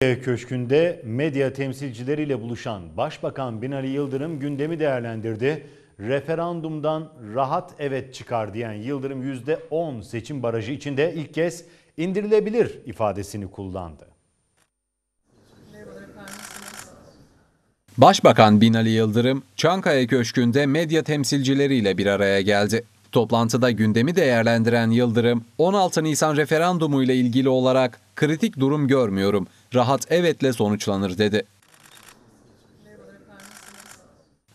Köşkünde medya temsilcileriyle buluşan Başbakan Binali Yıldırım gündemi değerlendirdi. Referandumdan rahat evet çıkar diyen Yıldırım %10 seçim barajı içinde ilk kez indirilebilir ifadesini kullandı. Başbakan Binali Yıldırım Çankaya Köşkü'nde medya temsilcileriyle bir araya geldi. Toplantıda gündemi değerlendiren Yıldırım, 16 Nisan referandumu ile ilgili olarak kritik durum görmüyorum rahat evetle sonuçlanır dedi.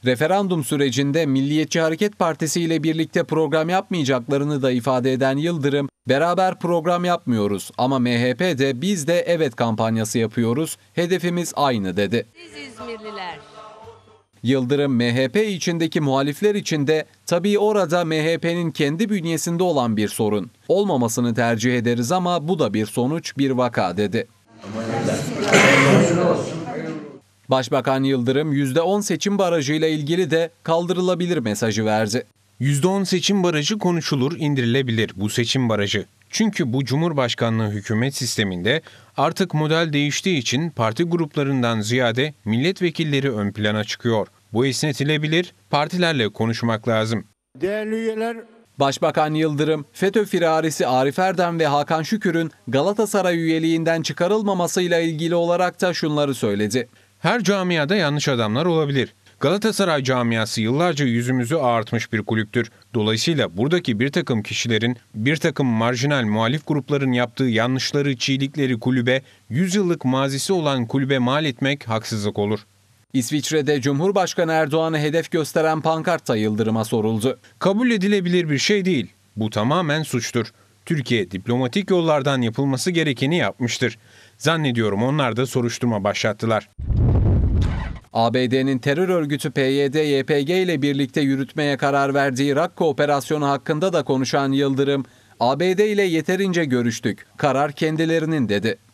Referandum sürecinde Milliyetçi Hareket Partisi ile birlikte program yapmayacaklarını da ifade eden Yıldırım, beraber program yapmıyoruz ama MHP'de biz de evet kampanyası yapıyoruz, hedefimiz aynı dedi. Siz İzmirliler. Yıldırım MHP içindeki muhalifler için de tabii orada MHP'nin kendi bünyesinde olan bir sorun. Olmamasını tercih ederiz ama bu da bir sonuç, bir vaka dedi. Başbakan Yıldırım %10 seçim barajıyla ilgili de kaldırılabilir mesajı verdi. %10 seçim barajı konuşulur, indirilebilir bu seçim barajı. Çünkü bu Cumhurbaşkanlığı hükümet sisteminde artık model değiştiği için parti gruplarından ziyade milletvekilleri ön plana çıkıyor. Bu esnetilebilir, partilerle konuşmak lazım. Değerli üyeler, Başbakan Yıldırım, FETÖ firarisi Arif Erdem ve Hakan Şükür'ün Galatasaray üyeliğinden çıkarılmamasıyla ilgili olarak da şunları söyledi. Her camiada yanlış adamlar olabilir. Galatasaray camiası yıllarca yüzümüzü ağartmış bir kulüptür. Dolayısıyla buradaki bir takım kişilerin, bir takım marjinal muhalif grupların yaptığı yanlışları, çiğlikleri kulübe, yüzyıllık mazisi olan kulübe mal etmek haksızlık olur. İsviçre'de Cumhurbaşkanı Erdoğan'ı hedef gösteren pankarta Yıldırım'a soruldu. Kabul edilebilir bir şey değil. Bu tamamen suçtur. Türkiye diplomatik yollardan yapılması gerekeni yapmıştır. Zannediyorum onlar da soruşturma başlattılar. ABD'nin terör örgütü PYD-YPG ile birlikte yürütmeye karar verdiği Rakka operasyonu hakkında da konuşan Yıldırım, ABD ile yeterince görüştük, karar kendilerinin dedi.